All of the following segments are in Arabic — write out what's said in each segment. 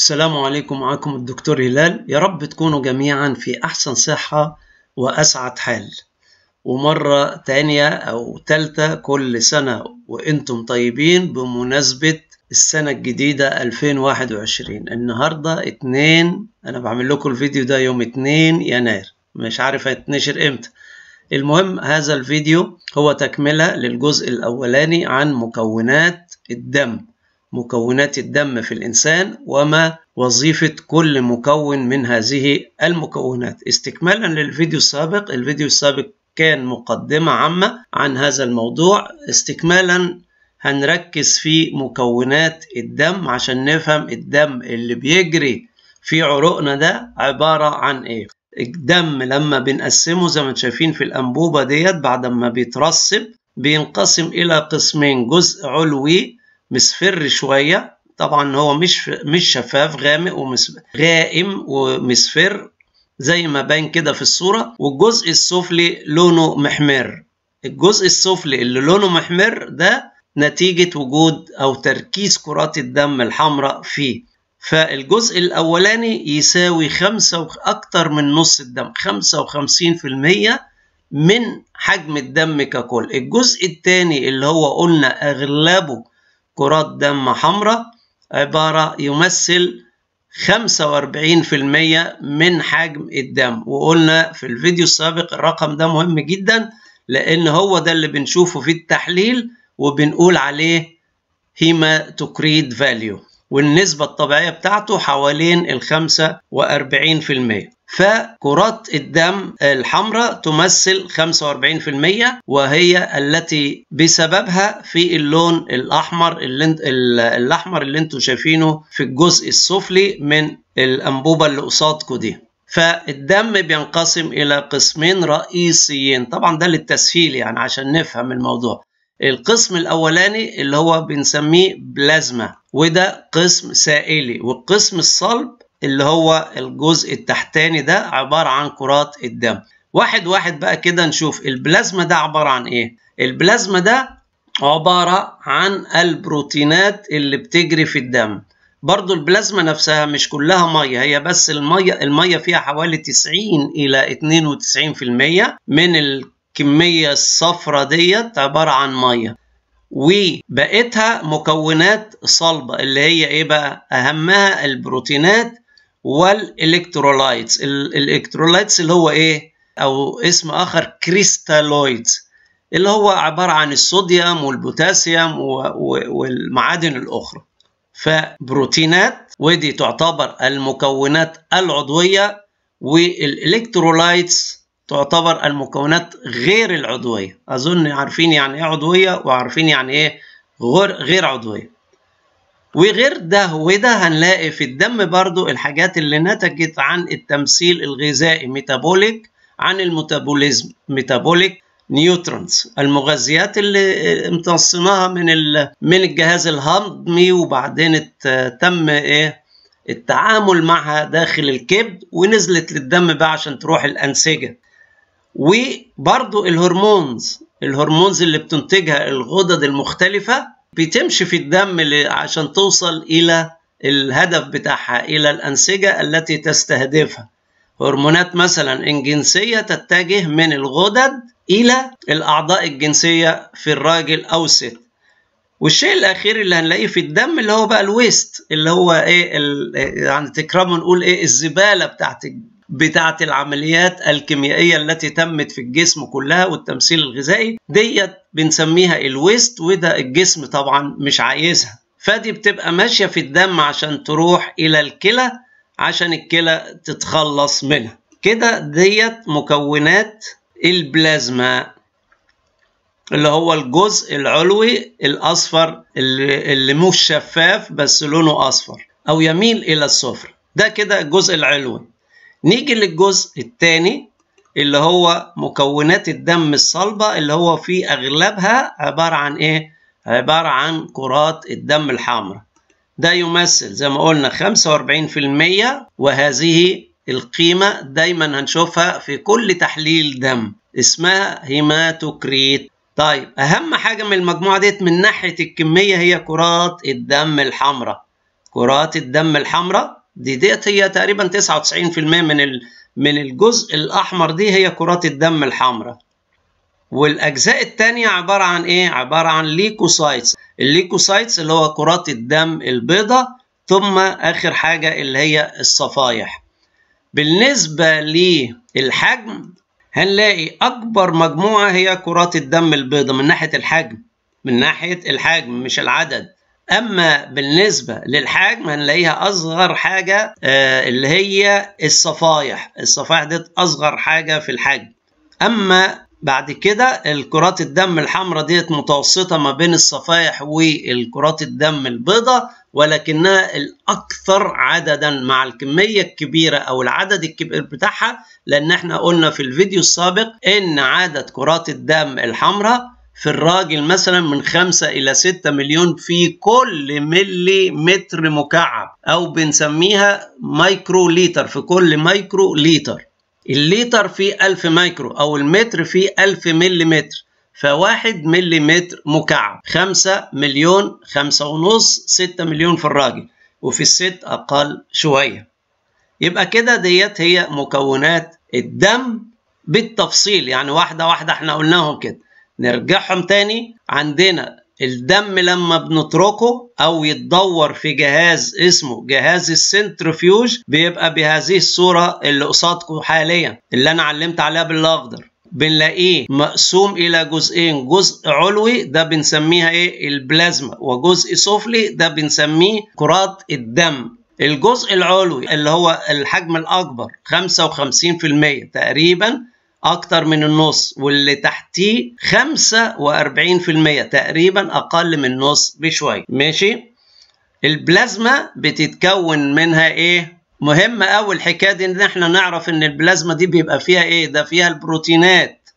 السلام عليكم معكم الدكتور هلال يا رب تكونوا جميعا في أحسن صحة وأسعد حال ومرة تانية أو تالتة كل سنة وإنتم طيبين بمناسبة السنة الجديدة 2021 النهاردة اتنين أنا بعمل لكم الفيديو ده يوم اتنين يناير مش عارف هيتنشر امتى المهم هذا الفيديو هو تكملة للجزء الأولاني عن مكونات الدم مكونات الدم في الإنسان وما وظيفة كل مكون من هذه المكونات استكمالا للفيديو السابق الفيديو السابق كان مقدمة عامة عن هذا الموضوع استكمالا هنركز في مكونات الدم عشان نفهم الدم اللي بيجري في عروقنا ده عبارة عن إيه الدم لما بنقسمه زي ما شايفين في الأنبوبة ديت بعد ما بيترسب بينقسم إلى قسمين جزء علوي مصفر شويه طبعا هو مش مش شفاف غامق غائم ومصفر زي ما باين كده في الصوره والجزء السفلي لونه محمر الجزء السفلي اللي لونه محمر ده نتيجه وجود او تركيز كرات الدم الحمراء فيه فالجزء الأولاني يساوي خمسة اكتر من نص الدم خمسة وخمسين في المية من حجم الدم ككل الجزء الثاني اللي هو قلنا أغلبه كرات دم حمراء عبارة يمثل 45% من حجم الدم وقلنا في الفيديو السابق الرقم ده مهم جدا لأن هو ده اللي بنشوفه في التحليل وبنقول عليه هيماتوكريت فاليو والنسبة الطبيعية بتاعته حوالين الخمسة وأربعين في المية فكرات الدم الحمراء تمثل 45% وهي التي بسببها في اللون الأحمر اللي الأحمر اللي انتم شايفينه في الجزء السفلي من الأنبوبة اللي قصادكم دي فالدم بينقسم إلى قسمين رئيسيين طبعا ده للتسهيل يعني عشان نفهم الموضوع القسم الأولاني اللي هو بنسميه بلازما وده قسم سائلي والقسم الصلب اللي هو الجزء التحتاني ده عبارة عن كرات الدم واحد واحد بقى كده نشوف البلازما ده عبارة عن ايه البلازما ده عبارة عن البروتينات اللي بتجري في الدم برضو البلازما نفسها مش كلها مية هي بس المية, المية فيها حوالي 90 إلى 92% من الكمية الصفرة ديت عبارة عن مية وبقيتها مكونات صلبة اللي هي ايه بقى أهمها البروتينات والالكترولايتس الالكترولايتس اللي هو ايه او اسم اخر كريستالويدز اللي هو عباره عن الصوديوم والبوتاسيوم والمعادن الاخرى فبروتينات ودي تعتبر المكونات العضويه والالكترولايتس تعتبر المكونات غير العضويه اظن عارفين يعني ايه عضويه وعارفين يعني ايه غير غير عضويه وغير ده وده هنلاقي في الدم برضو الحاجات اللي نتجت عن التمثيل الغذائي ميتابوليك عن الميتابوليزم ميتابوليك نيوترونز المغذيات اللي امتصيناها من من الجهاز الهضمي وبعدين تم ايه التعامل معها داخل الكبد ونزلت للدم بقى عشان تروح الانسجه وبرضو الهرمونز الهرمونز اللي بتنتجها الغدد المختلفه بتمشي في الدم عشان توصل الى الهدف بتاعها الى الانسجه التي تستهدفها هرمونات مثلا الجنسيه تتجه من الغدد الى الاعضاء الجنسيه في الراجل او الست والشيء الاخير اللي هنلاقيه في الدم اللي هو بقى الويست اللي هو ايه يعني تكرمه نقول ايه الزباله بتاعت بتاعة العمليات الكيميائية التي تمت في الجسم كلها والتمثيل الغذائي ديت بنسميها الويست وده الجسم طبعا مش عايزها فدي بتبقى ماشية في الدم عشان تروح إلى الكلى عشان الكلى تتخلص منها كده ديت مكونات البلازما اللي هو الجزء العلوي الأصفر اللي, اللي مش شفاف بس لونه أصفر أو يميل إلى الصفر ده كده الجزء العلوي نيجي للجزء الثاني اللي هو مكونات الدم الصلبة اللي هو في أغلبها عبارة عن إيه؟ عبارة عن كرات الدم الحمراء ده يمثل زي ما قلنا 45% وهذه القيمة دايما هنشوفها في كل تحليل دم اسمها هيماتوكريت طيب أهم حاجة من المجموعة ديت من ناحية الكمية هي كرات الدم الحمراء كرات الدم الحمراء دي ديت هي تقريبا 99% من ال... من الجزء الاحمر دي هي كرات الدم الحمراء والاجزاء الثانيه عباره عن ايه عباره عن ليكوسايتس الليكوسايتس اللي هو كرات الدم البيضاء ثم اخر حاجه اللي هي الصفائح بالنسبه للحجم هنلاقي اكبر مجموعه هي كرات الدم البيضاء من ناحيه الحجم من ناحيه الحجم مش العدد اما بالنسبه للحجم هنلاقيها اصغر حاجه آه، اللي هي الصفائح الصفائح دي اصغر حاجه في الحجم اما بعد كده الكرات الدم الحمراء ديت متوسطه ما بين الصفائح والكرات الدم البيضاء ولكنها الاكثر عددا مع الكميه الكبيره او العدد الكبير بتاعها لان احنا قلنا في الفيديو السابق ان عدد كرات الدم الحمراء في الراجل مثلا من 5 إلى 6 مليون في كل ملي متر مكعب أو بنسميها مايكرو ليتر في كل مايكرو ليتر الليتر فيه 1000 مايكرو أو المتر فيه 1000 ملي متر فواحد ملي متر مكعب 5 مليون 5 ونص 6 مليون في الراجل وفي الست أقل شوية يبقى كده ديت هي مكونات الدم بالتفصيل يعني واحدة واحدة احنا قلناهم كده نرجعهم تاني عندنا الدم لما بنتركه او يتدور في جهاز اسمه جهاز السنترفيوج بيبقى بهذه الصوره اللي قصادكم حاليا اللي انا علمت عليها بالاخضر بنلاقيه مقسوم الى جزئين جزء علوي ده بنسميها ايه البلازما وجزء سفلي ده بنسميه كرات الدم الجزء العلوي اللي هو الحجم الاكبر 55% تقريبا أكتر من النص واللي تحتيه 45% تقريبا أقل من النص بشوية ماشي البلازما بتتكون منها إيه؟ مهمة أوي الحكاية دي إن إحنا نعرف إن البلازما دي بيبقى فيها إيه؟ ده فيها البروتينات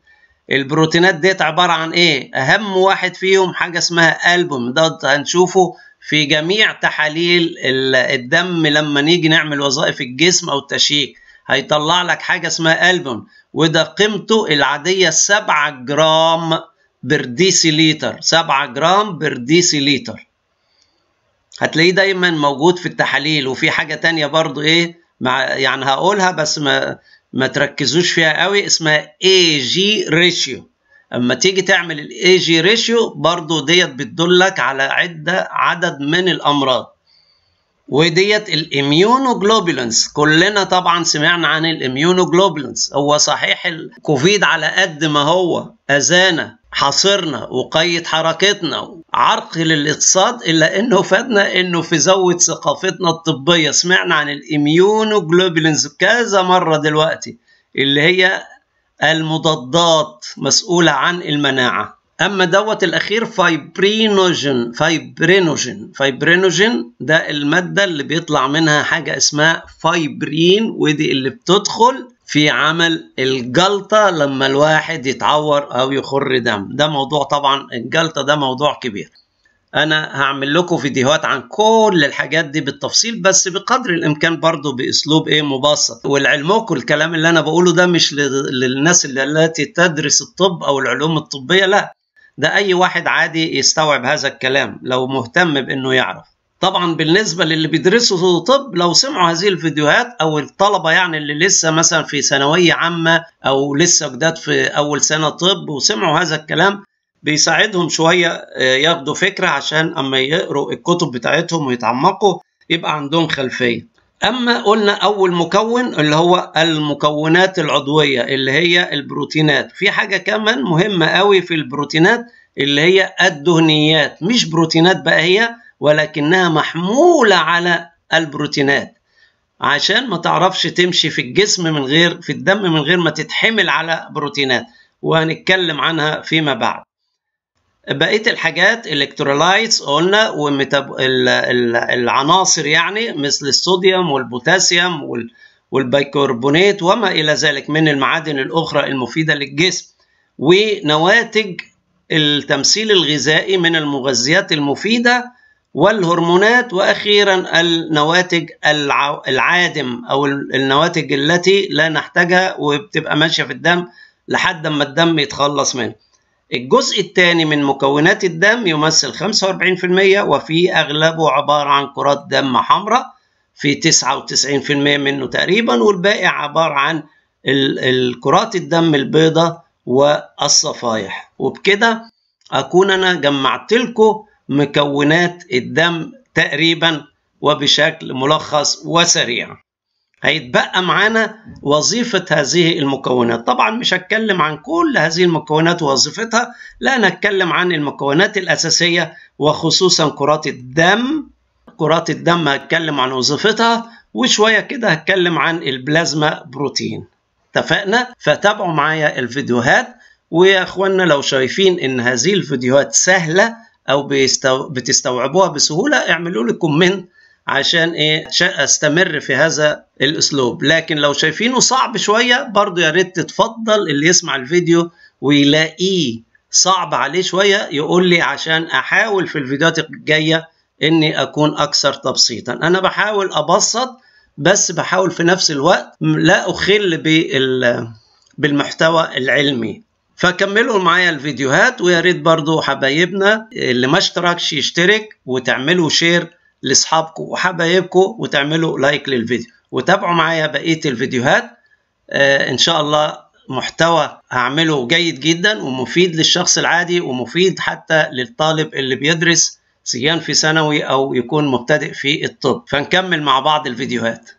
البروتينات ديت عبارة عن إيه؟ أهم واحد فيهم حاجة اسمها ألبوم ده هنشوفه في جميع تحاليل الدم لما نيجي نعمل وظائف الجسم أو التشيك هيطلع لك حاجة اسمها ألبوم وده قيمته العادية 7 جرام برديسيليتر 7 جرام برديسيليتر هتلاقيه دايما موجود في التحاليل وفي حاجة تانية برضو ايه مع يعني هقولها بس ما ما تركزوش فيها قوي اسمها اي جي ريشيو اما تيجي تعمل الاي جي ريشيو برضو ديت بتدلك على عدة عدد من الامراض وديت الاميونوجلوبولينز كلنا طبعا سمعنا عن الاميونوجلوبولينز هو صحيح الكوفيد على قد ما هو اذانا حاصرنا وقيد حركتنا عرقل الاقتصاد الا انه فادنا انه في زود ثقافتنا الطبيه سمعنا عن الاميونوجلوبولينز كذا مره دلوقتي اللي هي المضادات مسؤوله عن المناعه اما دوت الاخير فايبرينوجين فايبرينوجين فايبرينوجين ده الماده اللي بيطلع منها حاجه اسمها فايبرين ودي اللي بتدخل في عمل الجلطه لما الواحد يتعور او يخر دم ده موضوع طبعا الجلطه ده موضوع كبير انا هعمل لكم فيديوهات عن كل الحاجات دي بالتفصيل بس بقدر الامكان برضو باسلوب ايه مبسط ولعلمكم الكلام اللي انا بقوله ده مش للناس اللي التي تدرس الطب او العلوم الطبيه لا ده أي واحد عادي يستوعب هذا الكلام لو مهتم بأنه يعرف طبعا بالنسبة للي بيدرسوا طب لو سمعوا هذه الفيديوهات أو الطلبة يعني اللي لسه مثلا في ثانوية عامة أو لسه جداد في أول سنة طب وسمعوا هذا الكلام بيساعدهم شوية آه، ياخدوا فكرة عشان أما يقروا الكتب بتاعتهم ويتعمقوا يبقى عندهم خلفية اما قلنا اول مكون اللي هو المكونات العضويه اللي هي البروتينات في حاجه كمان مهمه قوي في البروتينات اللي هي الدهنيات مش بروتينات بقى هي ولكنها محموله على البروتينات عشان ما تعرفش تمشي في الجسم من غير في الدم من غير ما تتحمل على بروتينات وهنتكلم عنها فيما بعد بقيه الحاجات الكترولايتس قلنا والعناصر يعني مثل الصوديوم والبوتاسيوم والبيكربونات وما الى ذلك من المعادن الاخرى المفيده للجسم ونواتج التمثيل الغذائي من المغذيات المفيده والهرمونات واخيرا النواتج العادم او النواتج التي لا نحتاجها وبتبقى ماشيه في الدم لحد ما الدم يتخلص منها الجزء الثاني من مكونات الدم يمثل 45% وفي أغلبه عبارة عن كرات دم حمراء في 99% منه تقريبا والباقي عبارة عن الكرات الدم البيضاء والصفائح وبكده أكون أنا جمعت لكم مكونات الدم تقريبا وبشكل ملخص وسريع هيتبقى معانا وظيفة هذه المكونات طبعا مش هتكلم عن كل هذه المكونات ووظيفتها لا نتكلم عن المكونات الأساسية وخصوصا كرات الدم كرات الدم هتكلم عن وظيفتها وشوية كده هتكلم عن البلازما بروتين اتفقنا فتابعوا معايا الفيديوهات ويا اخوانا لو شايفين ان هذه الفيديوهات سهلة او بتستوعبوها بسهولة اعملوا لي كومنت عشان ايه استمر في هذا الاسلوب لكن لو شايفينه صعب شويه برضو يا ريت تتفضل اللي يسمع الفيديو ويلاقيه صعب عليه شويه يقول لي عشان احاول في الفيديوهات الجايه اني اكون اكثر تبسيطا انا بحاول ابسط بس بحاول في نفس الوقت لا اخل بالمحتوى العلمي فكملوا معايا الفيديوهات ويا ريت برضو حبايبنا اللي ما اشتركش يشترك وتعملوا شير لاصحابكم وحبايبكم وتعملوا لايك للفيديو وتابعوا معايا بقيه الفيديوهات آه، ان شاء الله محتوى هعمله جيد جدا ومفيد للشخص العادي ومفيد حتى للطالب اللي بيدرس سيان في ثانوي او يكون مبتدئ في الطب فنكمل مع بعض الفيديوهات